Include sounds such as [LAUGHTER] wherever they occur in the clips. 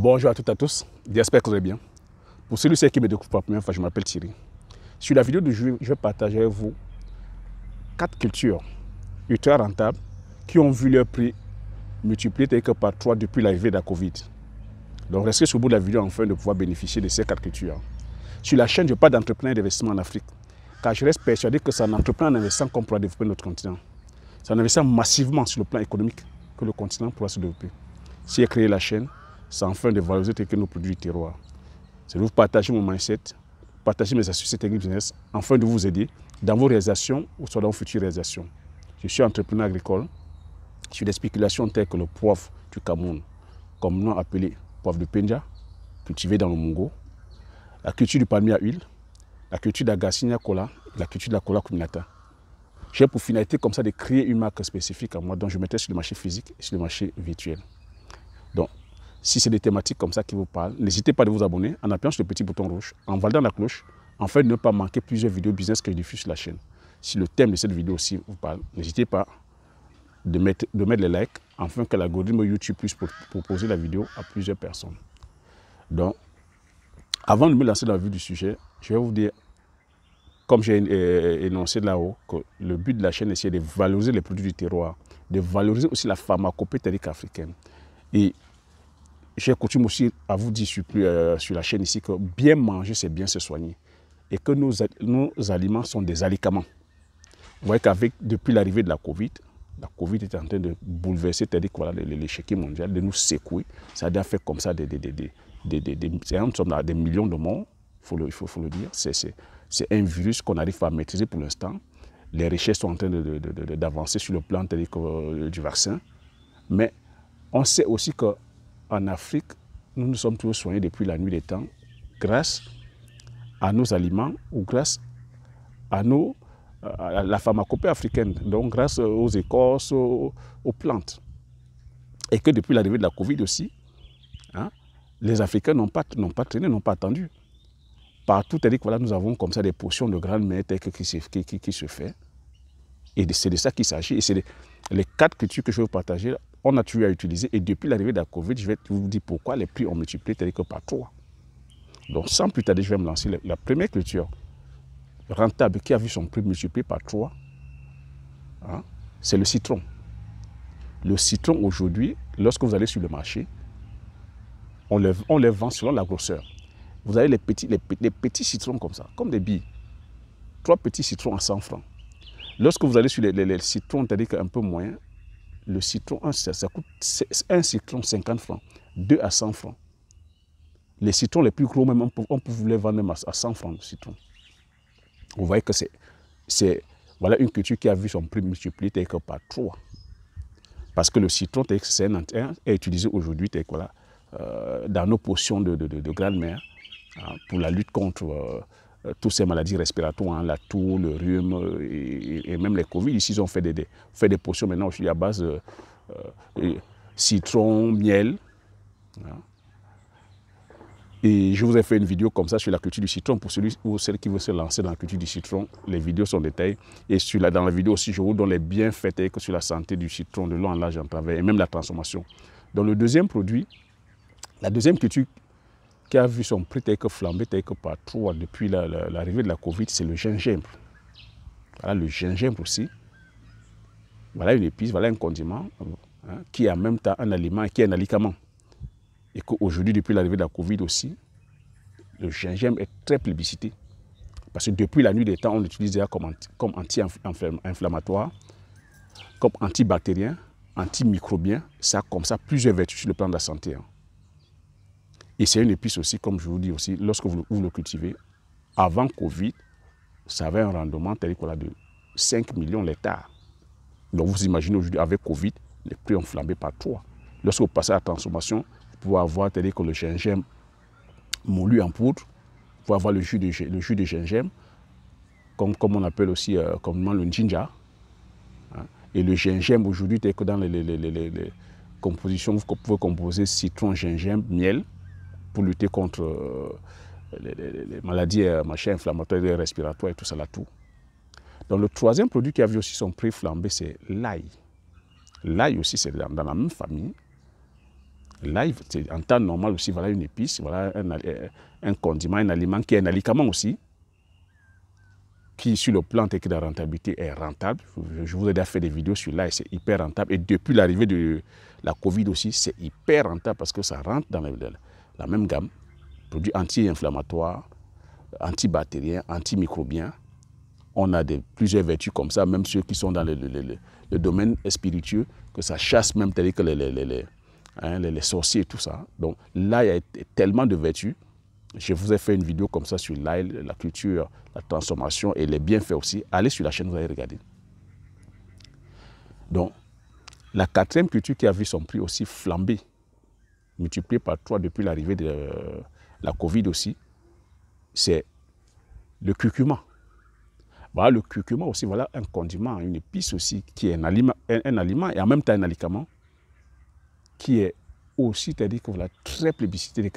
Bonjour à toutes et à tous, j'espère que vous allez bien. Pour celui qui me découvre pour la première fois, je m'appelle Thierry. Sur la vidéo de jour, je vais partager avec vous quatre cultures ultra rentables qui ont vu leur prix multiplier quelque par 3 depuis l'arrivée de la Covid. Donc restez sur le bout de la vidéo afin de pouvoir bénéficier de ces quatre cultures. Sur la chaîne, je parle d'entrepreneurs d'investissement en Afrique, car je reste persuadé que c'est en entrepreneur en investissant qu'on pourra développer notre continent. C'est en investissant massivement sur le plan économique que le continent pourra se développer. Si créer la chaîne, c'est enfin de valoriser nos produits du terroir. C'est de vous partager mon mindset, partager mes astuces techniques business, afin de vous aider dans vos réalisations ou dans vos futures réalisations. Je suis entrepreneur agricole je sur des spéculations telles que le poivre du Cameroun, comme nom appelé poivre de Penja, cultivé dans le Mongo, la culture du palmier à huile, la culture Garcinia cola, la culture de la cola Cuminata. J'ai pour finalité comme ça de créer une marque spécifique à moi dont je mettais sur le marché physique et sur le marché virtuel. Si c'est des thématiques comme ça qui vous parlent, n'hésitez pas à vous abonner en appuyant sur le petit bouton rouge, en valant la cloche, afin de ne pas manquer plusieurs vidéos business que je diffuse sur la chaîne. Si le thème de cette vidéo aussi vous parle, n'hésitez pas de mettre, de mettre les likes afin que l'algorithme YouTube puisse proposer la vidéo à plusieurs personnes. Donc, avant de me lancer dans la vue du sujet, je vais vous dire, comme j'ai euh, énoncé là-haut, que le but de la chaîne, est de valoriser les produits du terroir, de valoriser aussi la pharmacopée africaine. Et j'ai coutume aussi à vous dire euh, sur, la chaîne ici que bien manger, c'est bien se soigner. Et que nos, aliments sont des alicaments. Vous voyez qu'avec, depuis l'arrivée de la Covid, la Covid est en train de bouleverser, c'est-à-dire l'échec mondial, de nous secouer. Ça a fait comme ça des, nous sommes des millions de morts, il faut, le dire. C'est un virus qu'on arrive à maîtriser pour l'instant. Les richesses sont en train d'avancer sur le plan euh, du vaccin. Mais on sait aussi que en Afrique, nous nous sommes toujours soignés depuis la nuit des temps grâce à nos aliments ou grâce à, nos, euh, la pharmacopée africaine, donc grâce aux écorces, aux, plantes. Et que depuis l'arrivée de la Covid aussi, hein, les Africains n'ont pas, pas traîné, n'ont pas attendu. Partout, cest à voilà, nous avons comme ça des potions de grande mère qui se, qui, se fait. Et c'est de ça qu'il s'agit. Et c'est les quatre cultures que je veux partager on a toujours à utiliser. Et depuis l'arrivée de la COVID, je vais vous dire pourquoi les prix ont multiplié, cest que par trois. Donc, sans plus tarder, je vais me lancer. La première culture rentable qui a vu son prix multiplié par trois, hein, c'est le citron. Le citron, aujourd'hui, lorsque vous allez sur le marché, on les, vend selon la grosseur. Vous avez les petits, citrons comme ça, comme des billes. Trois petits citrons à 100 francs. Lorsque vous allez sur les, citrons, c'est-à-dire un peu moyen, le citron, ça, coûte un citron 50 francs, 2 à 100 francs. Les citrons les plus gros, même, on, peut, pouvait les vendre même à, 100 francs le citron. Vous voyez que c'est voilà une culture qui a vu son prix multiplié par 3. Parce que le citron est, est utilisé aujourd'hui voilà, euh, dans nos potions de, grande de, mère hein, pour la lutte contre euh, euh, toutes ces maladies respiratoires, hein, la toux, le rhume euh, et, même les Covid. Ici, ils ont fait des, fait des potions maintenant à base de euh, citron, miel. Hein. Et je vous ai fait une vidéo comme ça sur la culture du citron. Pour celui ou celle qui veut se lancer dans la culture du citron, les vidéos sont détaillées. Et sur la, dans la vidéo aussi, je vous donne les bienfaits sur la santé du citron de long en large en travers et même la transformation. Dans le deuxième produit, la deuxième culture qui a vu son prix tel que flambé, tel que par trois hein, depuis l'arrivée de la Covid, c'est le gingembre. Voilà le gingembre aussi. Voilà une épice, voilà un condiment hein, qui est en même temps un aliment et qui est un alicament. Et qu'aujourd'hui, depuis l'arrivée de la Covid aussi, le gingembre est très plébiscité. Parce que depuis la nuit des temps, on l'utilise déjà comme anti-inflammatoire, comme antibactérien, antimicrobien. Ça, a comme ça, plusieurs vertus sur le plan de la santé. Hein. Et c'est une épice aussi, comme je vous dis aussi, lorsque vous, le cultivez, avant Covid, ça avait un rendement tel qu'on a de 5 millions l'hectare. Donc vous imaginez aujourd'hui, avec Covid, les prix ont flambé par 3. Lorsque vous passez à la transformation, vous pouvez avoir tel que le gingembre moulu en poudre, vous pouvez avoir le jus de, le gingembre, comme, comme on appelle aussi euh, communément le ginger. Hein. Et le gingembre aujourd'hui, tel que dans les, les, les compositions, vous pouvez composer citron, gingembre, miel pour lutter contre euh, les, maladies euh, machin, inflammatoires, respiratoires et tout ça là, tout. Donc le troisième produit qui a vu aussi son prix flambé, c'est l'ail. L'ail aussi, c'est dans, la même famille. L'ail, en temps normal aussi, voilà une épice, voilà un, euh, un condiment, un aliment qui est un alicament aussi, qui sur le plan technique de la rentabilité est rentable. Je vous ai déjà fait des vidéos sur l'ail, c'est hyper rentable. Et depuis l'arrivée de la Covid aussi, c'est hyper rentable parce que ça rentre dans le la même gamme, produits anti-inflammatoires, antibactériens, antimicrobiens. On a des, plusieurs vertus comme ça, même ceux qui sont dans le, domaine spirituel, que ça chasse même tel que les, hein, les, les, sorciers et tout ça. Donc là, il y a tellement de vertus. Je vous ai fait une vidéo comme ça sur l'ail, la culture, la transformation et les bienfaits aussi. Allez sur la chaîne, vous allez regarder. Donc, la quatrième culture qui a vu son prix aussi flamber multiplié par 3 depuis l'arrivée de euh, la Covid aussi, c'est le curcuma. le curcuma aussi, voilà un condiment, une épice aussi, qui est un aliment, et en même temps un aliment qui est aussi, c'est-à-dire que voilà, très plébiscité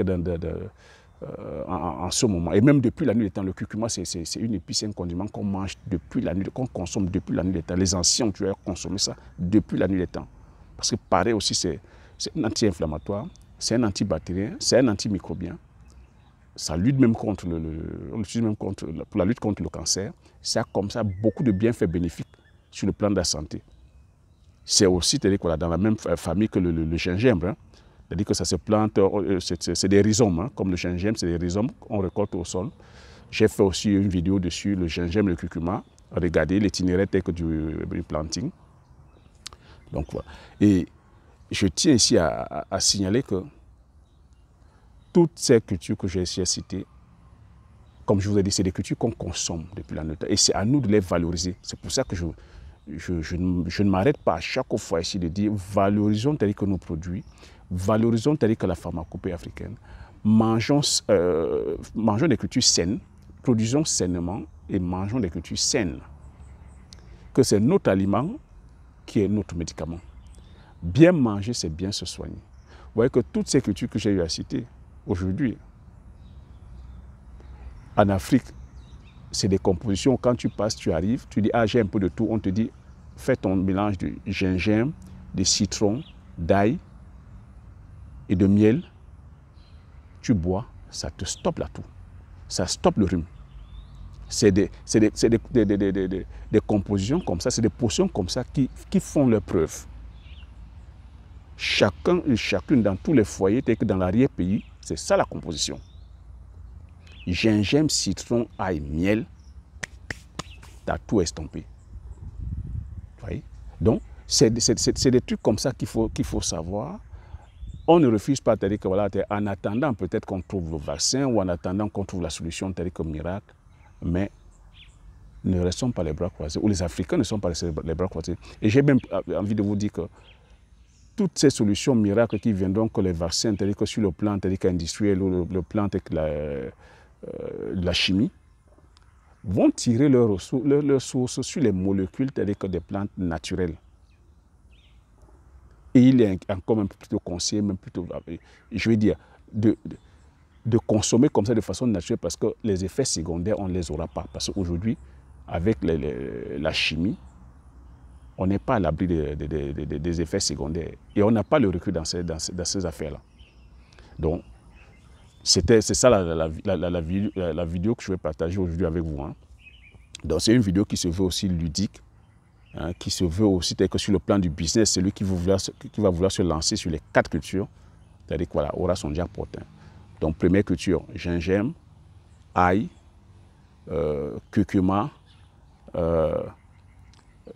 euh, en, ce moment. Et même depuis la nuit des temps, le curcuma, c'est une épice, un condiment qu'on mange depuis la nuit, qu'on consomme depuis la nuit des temps. Les anciens ont toujours consommé ça depuis la nuit des temps. Parce que pareil aussi, c'est un anti-inflammatoire, c'est un antibactérien, c'est un antimicrobien. Ça lutte même contre le, on même contre, pour la lutte contre le cancer. Ça a comme ça beaucoup de bienfaits bénéfiques sur le plan de la santé. C'est aussi quoi, dans la même famille que le, gingembre. Hein. C'est-à-dire que ça se plante, euh, c'est des rhizomes, hein. comme le gingembre, c'est des rhizomes qu'on récolte au sol. J'ai fait aussi une vidéo dessus, le gingembre, le curcuma. Regardez l'itinéraire du, du planting. Donc voilà. Et je tiens ici à, signaler que toutes ces cultures que j'ai citées, comme je vous ai dit, c'est des cultures qu'on consomme depuis la nature. Et c'est à nous de les valoriser. C'est pour ça que je, ne m'arrête pas à chaque fois ici de dire valorisons tels que nos produits, valorisons tels que la pharmacopée africaine, euh, mangeons des cultures saines, produisons sainement et mangeons des cultures saines. Que c'est notre aliment qui est notre médicament. Bien manger, c'est bien se soigner. Vous voyez que toutes ces cultures que j'ai eu à citer aujourd'hui, en Afrique, c'est des compositions. Quand tu passes, tu arrives, tu dis Ah, j'ai un peu de tout. On te dit Fais ton mélange de gingembre, de citron, d'ail et de miel. Tu bois, ça te stoppe la toux. Ça stoppe le rhume. C'est des, des, des, des, compositions comme ça, c'est des potions comme ça qui, qui font leur preuve chacun et chacune dans tous les foyers, et que dans l'arrière-pays. C'est ça la composition. Gingembre, citron, ail, miel, t'as tout estompé. Vous voyez Donc, c'est des trucs comme ça qu'il faut, qu'il faut savoir. On ne refuse pas, dire que voilà, en attendant peut-être qu'on trouve le vaccin ou en attendant qu'on trouve la solution, telle que miracle, mais ne restons pas les bras croisés, ou les Africains ne sont pas les bras croisés. Et j'ai même euh, envie de vous dire que toutes ces solutions miracles qui viendront que les vaccins, tels que sur le plan industriel ou le, plan avec la, euh, la, chimie, vont tirer leurs ressources, sur les molécules, cest que des plantes naturelles. Et il est encore peu plutôt conseillé, même plutôt, euh, je veux dire, de, consommer comme ça de façon naturelle parce que les effets secondaires, on ne les aura pas. Parce qu'aujourd'hui, avec les, la chimie, on n'est pas à l'abri des effets secondaires. Et on n'a pas le recul dans ces, affaires-là. Donc, c'est ça la, vidéo, que je vais partager aujourd'hui avec vous. Hein. Donc, c'est une vidéo qui se veut aussi ludique, hein, qui se veut aussi, tel que sur le plan du business, celui qui, qui va vouloir se lancer sur les quatre cultures, c'est-à-dire voilà, aura son diaporte. Donc, première culture, gingembre, ail, euh, curcuma, euh,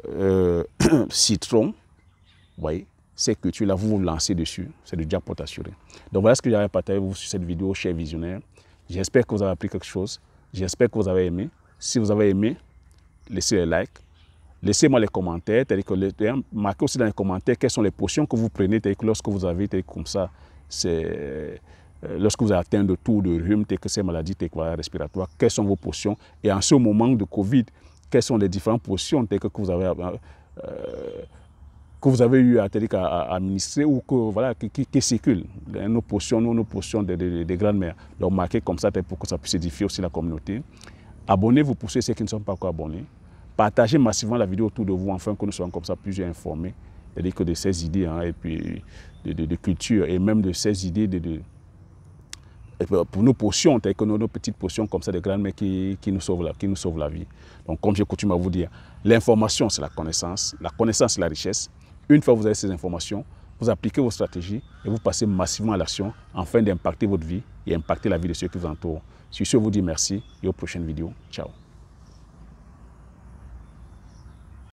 euh, [CLEARS THROAT] citron, voyez, ces cultures-là, vous vous lancez dessus, c'est déjà pour t'assurer Donc voilà ce que j'avais partagé vous sur cette vidéo, chers visionnaires. J'espère que vous avez appris quelque chose. J'espère que vous avez aimé. Si vous avez aimé, laissez les likes. Laissez-moi les commentaires, que marquez aussi dans les commentaires quelles sont les potions que vous prenez, que lorsque vous avez, été comme ça, c'est euh, lorsque vous avez atteint de tour de rhume, que ces maladies que, respiratoires, quelles sont vos potions. Et en ce moment de Covid, quelles sont les différentes potions que vous avez, euh, euh, que vous avez eu à, à, administrer ou que, voilà, qui, circulent. Hein, nos potions, nous, nos potions des grandes-mères. Donc marquez comme ça pour que ça puisse édifier aussi la communauté. Abonnez-vous pour ceux qui ne sont pas encore abonnés. Partagez massivement la vidéo autour de vous, afin que nous soyons comme ça plus informés, cest que de ces idées hein, et puis de, culture et même de ces idées de, pour nos potions, telles que nos, petites potions comme ça des grandes mais qui, nous sauvent la, qui nous la vie. Donc, comme j'ai coutume à vous dire, l'information, c'est la connaissance. La connaissance, c'est la richesse. Une fois que vous avez ces informations, vous appliquez vos stratégies et vous passez massivement à l'action afin d'impacter votre vie et impacter la vie de ceux qui vous entourent. Sur ce, je vous dis merci et aux prochaines vidéos. Ciao.